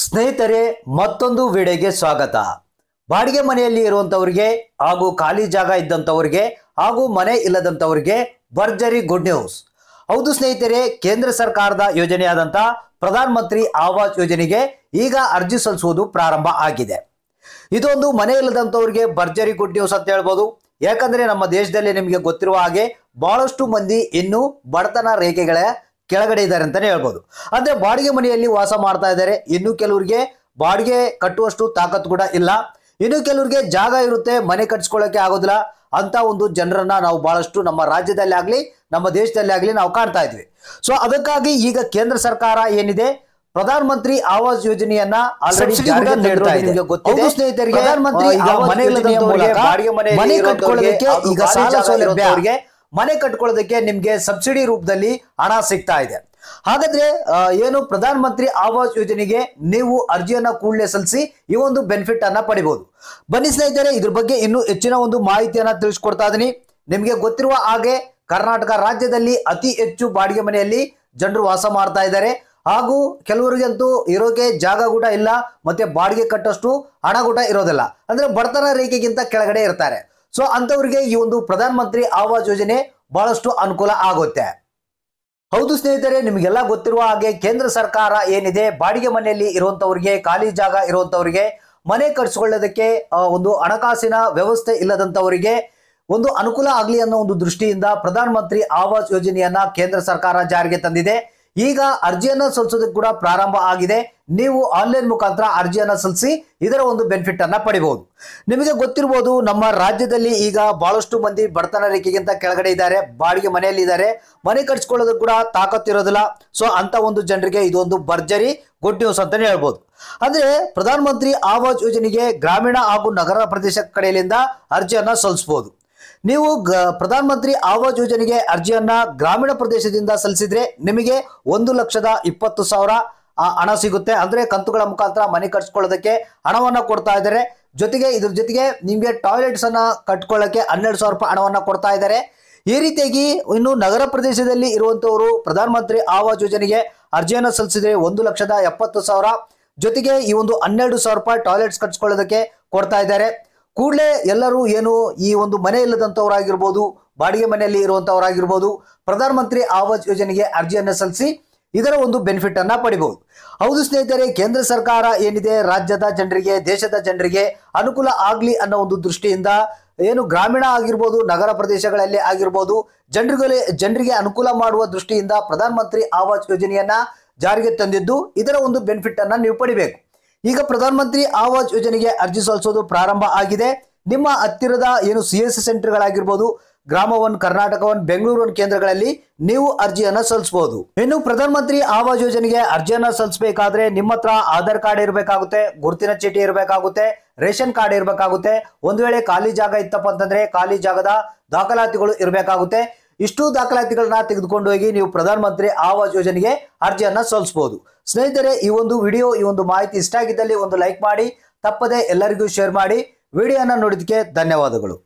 ಸ್ನೇಹಿತರೆ ಮತ್ತೊಂದು ವಿಡಿಯೋಗೆ ಸ್ವಾಗತ ಬಾಡಿಗೆ ಮನೆಯಲ್ಲಿ ಇರುವಂತವರಿಗೆ ಹಾಗೂ ಖಾಲಿ ಜಾಗ ಇದ್ದಂಥವ್ರಿಗೆ ಹಾಗೂ ಮನೆ ಇಲ್ಲದಂಥವ್ರಿಗೆ ಭರ್ಜರಿ ಗುಡ್ ನ್ಯೂಸ್ ಹೌದು ಸ್ನೇಹಿತರೆ ಕೇಂದ್ರ ಸರ್ಕಾರದ ಯೋಜನೆಯಾದಂಥ ಪ್ರಧಾನ ಮಂತ್ರಿ ಆವಾಸ್ ಯೋಜನೆಗೆ ಈಗ ಅರ್ಜಿ ಸಲ್ಲಿಸುವುದು ಪ್ರಾರಂಭ ಆಗಿದೆ ಇದೊಂದು ಮನೆ ಇಲ್ಲದಂಥವ್ರಿಗೆ ಭರ್ಜರಿ ಗುಡ್ ನ್ಯೂಸ್ ಅಂತ ಹೇಳ್ಬೋದು ಯಾಕಂದ್ರೆ ನಮ್ಮ ದೇಶದಲ್ಲಿ ನಿಮಗೆ ಗೊತ್ತಿರುವ ಹಾಗೆ ಬಹಳಷ್ಟು ಮಂದಿ ಇನ್ನೂ ಬಡತನ ರೇಖೆಗಳ ಕೆಳಗಡೆ ಇದ್ದಾರೆ ಅಂತಾನೆ ಹೇಳ್ಬೋದು ಅಂದರೆ ಬಾಡಿಗೆ ಮನೆಯಲ್ಲಿ ವಾಸ ಮಾಡ್ತಾ ಇದ್ದಾರೆ ಇನ್ನು ಕೆಲವರಿಗೆ ಬಾಡಿಗೆ ಕಟ್ಟುವಷ್ಟು ತಾಕತ್ತು ಕೂಡ ಇಲ್ಲ ಇನ್ನು ಕೆಲವರಿಗೆ ಜಾಗ ಇರುತ್ತೆ ಮನೆ ಕಟ್ಸ್ಕೊಳ್ಳೋಕೆ ಆಗೋದಿಲ್ಲ ಅಂತ ಒಂದು ಜನರನ್ನ ನಾವು ಬಹಳಷ್ಟು ನಮ್ಮ ರಾಜ್ಯದಲ್ಲಿ ಆಗಲಿ ನಮ್ಮ ದೇಶದಲ್ಲಿ ಆಗಲಿ ನಾವು ಕಾಣ್ತಾ ಇದ್ವಿ ಸೊ ಅದಕ್ಕಾಗಿ ಈಗ ಕೇಂದ್ರ ಸರ್ಕಾರ ಏನಿದೆ ಪ್ರಧಾನ ಮಂತ್ರಿ ಆವಾಸ್ ಯೋಜನೆಯನ್ನ ಆಲ್ರೆಡಿ ಸ್ನೇಹಿತರಿಗೆ ಪ್ರಧಾನಮಂತ್ರಿ ಮನೆ ಕಟ್ಕೊಳ್ಳೋದಕ್ಕೆ ಈಗ ಸಾಲ ಸೌಲಭ್ಯ ಮನೆ ಕಟ್ಕೊಳ್ಳೋದಕ್ಕೆ ನಿಮಗೆ ಸಬ್ಸಿಡಿ ರೂಪದಲ್ಲಿ ಹಣ ಸಿಗ್ತಾ ಇದೆ ಹಾಗಾದ್ರೆ ಏನು ಪ್ರಧಾನ ಮಂತ್ರಿ ಆವಾಸ್ ಯೋಜನೆಗೆ ನೀವು ಅರ್ಜಿಯನ್ನ ಕೂಡಲೇ ಸಲ್ಲಿಸಿ ಈ ಒಂದು ಬೆನಿಫಿಟ್ ಅನ್ನ ಪಡಿಬಹುದು ಬನ್ನಿ ಸ್ನೇಹಿತರೆ ಇದ್ರ ಬಗ್ಗೆ ಇನ್ನೂ ಹೆಚ್ಚಿನ ಒಂದು ಮಾಹಿತಿಯನ್ನ ತಿಳಿಸ್ಕೊಡ್ತಾ ಇದೀನಿ ನಿಮಗೆ ಗೊತ್ತಿರುವ ಹಾಗೆ ಕರ್ನಾಟಕ ರಾಜ್ಯದಲ್ಲಿ ಅತಿ ಹೆಚ್ಚು ಬಾಡಿಗೆ ಮನೆಯಲ್ಲಿ ಜನರು ವಾಸ ಮಾಡ್ತಾ ಇದ್ದಾರೆ ಹಾಗೂ ಕೆಲವರಿಗಂತೂ ಇರೋಕೆ ಜಾಗ ಕೂಡ ಇಲ್ಲ ಮತ್ತೆ ಬಾಡಿಗೆ ಕಟ್ಟಷ್ಟು ಹಣ ಕೂಡ ಇರೋದಿಲ್ಲ ಅಂದ್ರೆ ಬಡತನ ರೇಖೆಗಿಂತ ಕೆಳಗಡೆ ಇರ್ತಾರೆ ಸೊ ಅಂತವ್ರಿಗೆ ಈ ಒಂದು ಪ್ರಧಾನಮಂತ್ರಿ ಮಂತ್ರಿ ಆವಾಸ್ ಯೋಜನೆ ಬಹಳಷ್ಟು ಅನುಕೂಲ ಆಗುತ್ತೆ ಹೌದು ಸ್ನೇಹಿತರೆ ನಿಮಗೆಲ್ಲ ಗೊತ್ತಿರುವ ಹಾಗೆ ಕೇಂದ್ರ ಸರ್ಕಾರ ಏನಿದೆ ಬಾಡಿಗೆ ಮನೆಯಲ್ಲಿ ಇರುವಂತವ್ರಿಗೆ ಖಾಲಿ ಜಾಗ ಇರುವಂತವರಿಗೆ ಮನೆ ಕಟ್ಸಿಕೊಳ್ಳೋದಕ್ಕೆ ಒಂದು ಹಣಕಾಸಿನ ವ್ಯವಸ್ಥೆ ಇಲ್ಲದಂತವರಿಗೆ ಒಂದು ಅನುಕೂಲ ಆಗಲಿ ಅನ್ನೋ ಒಂದು ದೃಷ್ಟಿಯಿಂದ ಪ್ರಧಾನಮಂತ್ರಿ ಮಂತ್ರಿ ಆವಾಸ್ ಯೋಜನೆಯನ್ನ ಕೇಂದ್ರ ಸರ್ಕಾರ ಜಾರಿಗೆ ತಂದಿದೆ ಈಗ ಅರ್ಜಿಯನ್ನ ಸಲ್ಲಿಸೋದಕ್ಕೆ ಕೂಡ ಪ್ರಾರಂಭ ಆಗಿದೆ ನೀವು ಆನ್ಲೈನ್ ಮುಖಾಂತರ ಅರ್ಜಿಯನ್ನ ಸಲ್ಲಿಸಿ ಇದರ ಒಂದು ಬೆನಿಫಿಟ್ ಅನ್ನ ಪಡಿಬಹುದು ನಿಮಗೆ ಗೊತ್ತಿರಬಹುದು ನಮ್ಮ ರಾಜ್ಯದಲ್ಲಿ ಈಗ ಬಹಳಷ್ಟು ಮಂದಿ ಬಡತನ ರೇಖೆಗಿಂತ ಕೆಳಗಡೆ ಇದ್ದಾರೆ ಬಾಡಿಗೆ ಮನೆಯಲ್ಲಿ ಇದ್ದಾರೆ ಮನೆ ಕಟ್ಸ್ಕೊಳ್ಳೋದಕ್ಕೆ ಕೂಡ ತಾಕತ್ತಿರೋದಿಲ್ಲ ಸೊ ಅಂತ ಒಂದು ಜನರಿಗೆ ಇದೊಂದು ಭರ್ಜರಿ ಗುಡ್ ನ್ಯೂಸ್ ಅಂತ ಹೇಳ್ಬೋದು ಅಂದ್ರೆ ಪ್ರಧಾನಮಂತ್ರಿ ಆವಾಸ್ ಯೋಜನೆಗೆ ಗ್ರಾಮೀಣ ಹಾಗೂ ನಗರ ಪ್ರದೇಶ ಕಡೆಯಿಂದ ಅರ್ಜಿಯನ್ನ ಸಲ್ಲಿಸಬಹುದು ನೀವು ಪ್ರಧಾನ ಮಂತ್ರಿ ಆವಾಸ್ ಯೋಜನೆಗೆ ಅರ್ಜಿಯನ್ನ ಗ್ರಾಮೀಣ ಪ್ರದೇಶದಿಂದ ಸಲ್ಲಿಸಿದ್ರೆ ನಿಮಗೆ ಒಂದು ಲಕ್ಷದ ಇಪ್ಪತ್ತು ಸಾವಿರ ಹಣ ಸಿಗುತ್ತೆ ಅಂದ್ರೆ ಕಂತುಗಳ ಮುಖಾಂತರ ಮನೆ ಕಟ್ಸ್ಕೊಳ್ಳೋದಕ್ಕೆ ಹಣವನ್ನ ಕೊಡ್ತಾ ಇದ್ದಾರೆ ಜೊತೆಗೆ ಇದ್ರ ಜೊತೆಗೆ ನಿಮಗೆ ಟಾಯ್ಲೆಟ್ಸ್ ಅನ್ನ ಕಟ್ಕೊಳ್ಳಕ್ಕೆ ಹನ್ನೆರಡು ಸಾವಿರ ರೂಪಾಯಿ ಹಣವನ್ನ ಕೊಡ್ತಾ ಇದ್ದಾರೆ ಈ ರೀತಿಯಾಗಿ ಇನ್ನು ನಗರ ಪ್ರದೇಶದಲ್ಲಿ ಇರುವಂತವರು ಪ್ರಧಾನಮಂತ್ರಿ ಮಂತ್ರಿ ಆವಾಸ್ ಯೋಜನೆಗೆ ಅರ್ಜಿಯನ್ನು ಸಲ್ಲಿಸಿದ್ರೆ ಒಂದು ಲಕ್ಷದ ಎಪ್ಪತ್ತು ಸಾವಿರ ಜೊತೆಗೆ ಈ ಒಂದು ಹನ್ನೆರಡು ಸಾವಿರ ರೂಪಾಯಿ ಟಾಯ್ಲೆಟ್ಸ್ ಕಟ್ಸ್ಕೊಳ್ಳೋದಕ್ಕೆ ಕೊಡ್ತಾ ಇದ್ದಾರೆ ಕೂಡಲೇ ಎಲ್ಲರೂ ಏನು ಈ ಒಂದು ಮನೆ ಇಲ್ಲದಂಥವರಾಗಿರ್ಬೋದು ಬಾಡಿಗೆ ಮನೆಯಲ್ಲಿ ಇರುವಂಥವರಾಗಿರ್ಬೋದು ಪ್ರಧಾನಮಂತ್ರಿ ಆವಾಸ್ ಯೋಜನೆಗೆ ಅರ್ಜಿಯನ್ನು ಸಲ್ಲಿಸಿ ಇದರ ಒಂದು ಬೆನಿಫಿಟ್ ಅನ್ನ ಪಡಿಬಹುದು ಹೌದು ಸ್ನೇಹಿತರೆ ಕೇಂದ್ರ ಸರ್ಕಾರ ಏನಿದೆ ರಾಜ್ಯದ ಜನರಿಗೆ ದೇಶದ ಜನರಿಗೆ ಅನುಕೂಲ ಆಗಲಿ ಅನ್ನೋ ಒಂದು ದೃಷ್ಟಿಯಿಂದ ಏನು ಗ್ರಾಮೀಣ ಆಗಿರ್ಬೋದು ನಗರ ಪ್ರದೇಶಗಳಲ್ಲಿ ಆಗಿರ್ಬೋದು ಜನರಿಗೆ ಜನರಿಗೆ ಅನುಕೂಲ ಮಾಡುವ ದೃಷ್ಟಿಯಿಂದ ಪ್ರಧಾನಮಂತ್ರಿ ಆವಾಸ್ ಯೋಜನೆಯನ್ನ ಜಾರಿಗೆ ತಂದಿದ್ದು ಇದರ ಒಂದು ಬೆನಿಫಿಟ್ ಅನ್ನ ನೀವು ಪಡಿಬೇಕು ಈಗ ಪ್ರಧಾನಮಂತ್ರಿ ಆವಾಜ್ ಯೋಜನೆಗೆ ಅರ್ಜಿ ಸಲ್ಲಿಸೋದು ಪ್ರಾರಂಭ ಆಗಿದೆ ನಿಮ್ಮ ಹತ್ತಿರದ ಏನು ಸಿ ಎಸ್ ಸಿ ಸೆಂಟರ್ಗಳಾಗಿರ್ಬೋದು ಗ್ರಾಮ one Karnataka one Bengaluru one ಕೇಂದ್ರಗಳಲ್ಲಿ ನೀವು ಅರ್ಜಿಯನ್ನು ಸಲ್ಲಿಸಬಹುದು ಇನ್ನು ಪ್ರಧಾನಮಂತ್ರಿ ಆವಾಜ್ ಯೋಜನೆಗೆ ಅರ್ಜಿಯನ್ನು ಸಲ್ಲಿಸಬೇಕಾದ್ರೆ ನಿಮ್ಮ ಹತ್ರ ಆಧಾರ್ ಕಾರ್ಡ್ ಇರಬೇಕಾಗುತ್ತೆ ಗುರುತಿನ ಚೀಟಿ ಇರಬೇಕಾಗುತ್ತೆ ರೇಷನ್ ಕಾರ್ಡ್ ಇರಬೇಕಾಗುತ್ತೆ ಒಂದು ವೇಳೆ ಖಾಲಿ ಜಾಗ ಇತ್ತಪ್ಪ ಅಂತಂದ್ರೆ ಖಾಲಿ ಜಾಗದ ದಾಖಲಾತಿಗಳು ಇರಬೇಕಾಗುತ್ತೆ ಇಷ್ಟು ದಾಖಲಾತಿಗಳನ್ನ ತೆಗೆದುಕೊಂಡು ಹೋಗಿ ನೀವು ಪ್ರಧಾನಮಂತ್ರಿ ಆವಾಸ್ ಯೋಜನೆಗೆ ಅರ್ಜಿಯನ್ನ ಸಲ್ಲಿಸಬಹುದು ಸ್ನೇಹಿತರೆ ಈ ಒಂದು ವಿಡಿಯೋ ಈ ಒಂದು ಮಾಹಿತಿ ಇಷ್ಟ ಆಗಿದ್ದಲ್ಲಿ ಒಂದು ಲೈಕ್ ಮಾಡಿ ತಪ್ಪದೆ ಎಲ್ಲರಿಗೂ ಶೇರ್ ಮಾಡಿ ವಿಡಿಯೋನ ನೋಡಿದಕ್ಕೆ ಧನ್ಯವಾದಗಳು